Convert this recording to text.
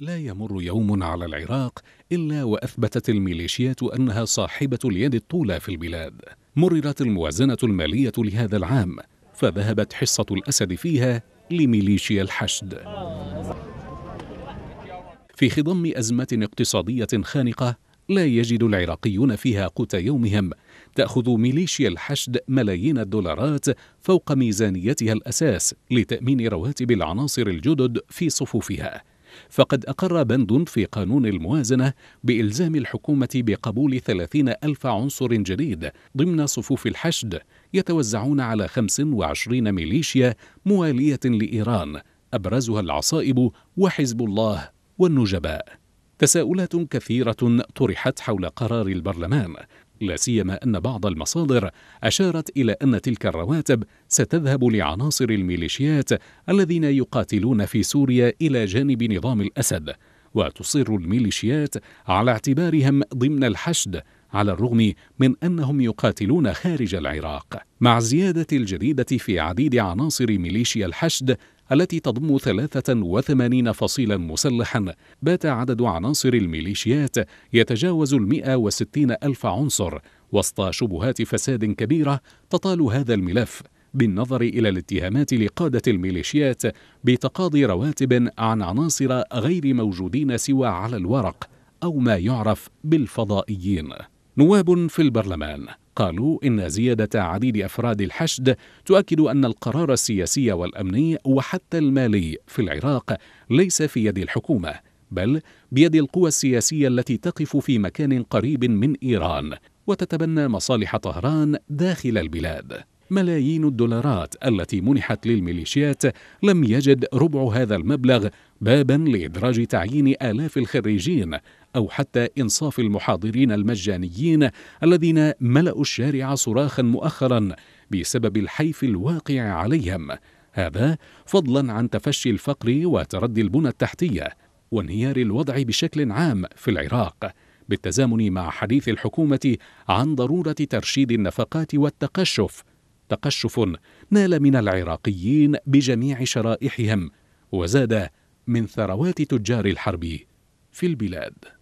لا يمر يوم على العراق إلا وأثبتت الميليشيات أنها صاحبة اليد الطولى في البلاد مررت الموازنة المالية لهذا العام فذهبت حصة الأسد فيها لميليشيا الحشد في خضم أزمة اقتصادية خانقة لا يجد العراقيون فيها قوت يومهم تأخذ ميليشيا الحشد ملايين الدولارات فوق ميزانيتها الأساس لتأمين رواتب العناصر الجدد في صفوفها فقد أقر بند في قانون الموازنة بإلزام الحكومة بقبول 30 ألف عنصر جديد ضمن صفوف الحشد يتوزعون على 25 ميليشيا موالية لإيران أبرزها العصائب وحزب الله والنجباء تساؤلات كثيرة طرحت حول قرار البرلمان لا سيما أن بعض المصادر أشارت إلى أن تلك الرواتب ستذهب لعناصر الميليشيات الذين يقاتلون في سوريا إلى جانب نظام الأسد وتصر الميليشيات على اعتبارهم ضمن الحشد على الرغم من انهم يقاتلون خارج العراق مع الزياده الجديده في عديد عناصر ميليشيا الحشد التي تضم 83 فصيلا مسلحا بات عدد عناصر الميليشيات يتجاوز ال160 ألف عنصر وسط شبهات فساد كبيرة تطال هذا الملف بالنظر إلى الاتهامات لقادة الميليشيات بتقاضي رواتب عن عناصر غير موجودين سوى على الورق أو ما يعرف بالفضائيين نواب في البرلمان قالوا إن زيادة عديد أفراد الحشد تؤكد أن القرار السياسي والأمني وحتى المالي في العراق ليس في يد الحكومة بل بيد القوى السياسية التي تقف في مكان قريب من إيران وتتبنى مصالح طهران داخل البلاد ملايين الدولارات التي منحت للميليشيات لم يجد ربع هذا المبلغ بابا لادراج تعيين الاف الخريجين او حتى انصاف المحاضرين المجانيين الذين ملأوا الشارع صراخا مؤخرا بسبب الحيف الواقع عليهم هذا فضلا عن تفشي الفقر وتردي البنى التحتيه وانهيار الوضع بشكل عام في العراق بالتزامن مع حديث الحكومه عن ضروره ترشيد النفقات والتقشف تقشف نال من العراقيين بجميع شرائحهم وزاد من ثروات تجار الحرب في البلاد